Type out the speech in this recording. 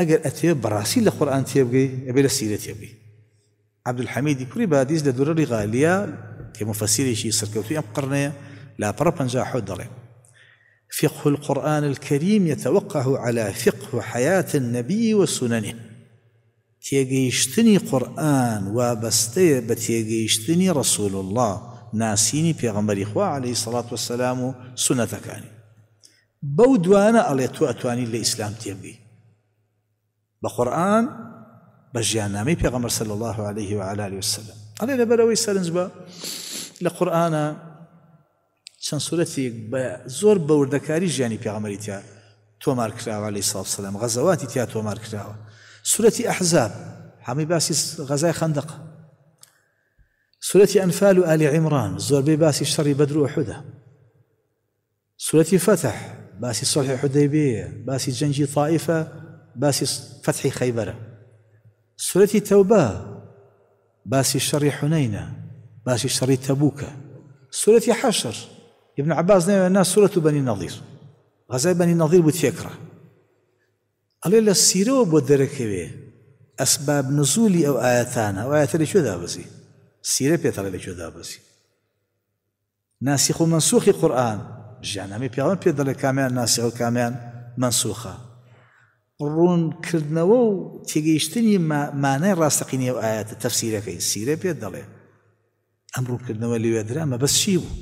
اگر ئەگەر براسی بەڕاستی لە خۆران ابی ئەبێ لە سیرە تێبگەی عبدالحەمیدی کوری بادیز لە دوورەی غالیا سرکوتیم قرنیا أم قرنية لا حد حدره فقه القرآن الكريم يتوقه على فقه حياة النبي وسننه تيجيشتني قرآن وابستي بتيجيشتني رسول الله ناسيني في غمر إخوة عليه الصلاة والسلام سنة كاني بودوانا على توأتواني لإسلام تيبي بقرآن قورآن بە ژیاننامەی صلى الله عليه وعلى آله وسلم ئەڵێ لە بەرەوەی لقرآن بە لە زور چەند سوورەتێک بە زۆر بەوردەکاری ژیانی پێغەمەری تیا تۆمار کراوە لەی ساڵ سلام غەزەواتی تیا تۆمار کراوە سوورەتی خندق سورة أنفال آل عمران زور بباسي باسی بدر وحده و فتح باسي صلح حديبية باسي جنجي طائفة باسي فتح خيبر سورة التوبة باسي شر حنينة باسي شر تبوك سورة حشر ابن عباس نعم الناس سورة بني النظير غزاء بني النظير بتفكرة ألا السيرو بدرك به أسباب نزول أو آياتنا أو آيات اللي شو دابسي سيرة بيتر اللي شو دابسي ناسخ منسوخ القرآن جانا مي بيعمل بيدل كامل ناسخ كامل منسوخه ڕوونکردنەوە و تێگەیشتنی مانای ڕاستەقینی ئاەتە تەفسیرەکەی سیرە پێ دەڵێ ئەم ڕوونکردنەوە لێوێدرا مە بەس چی بوو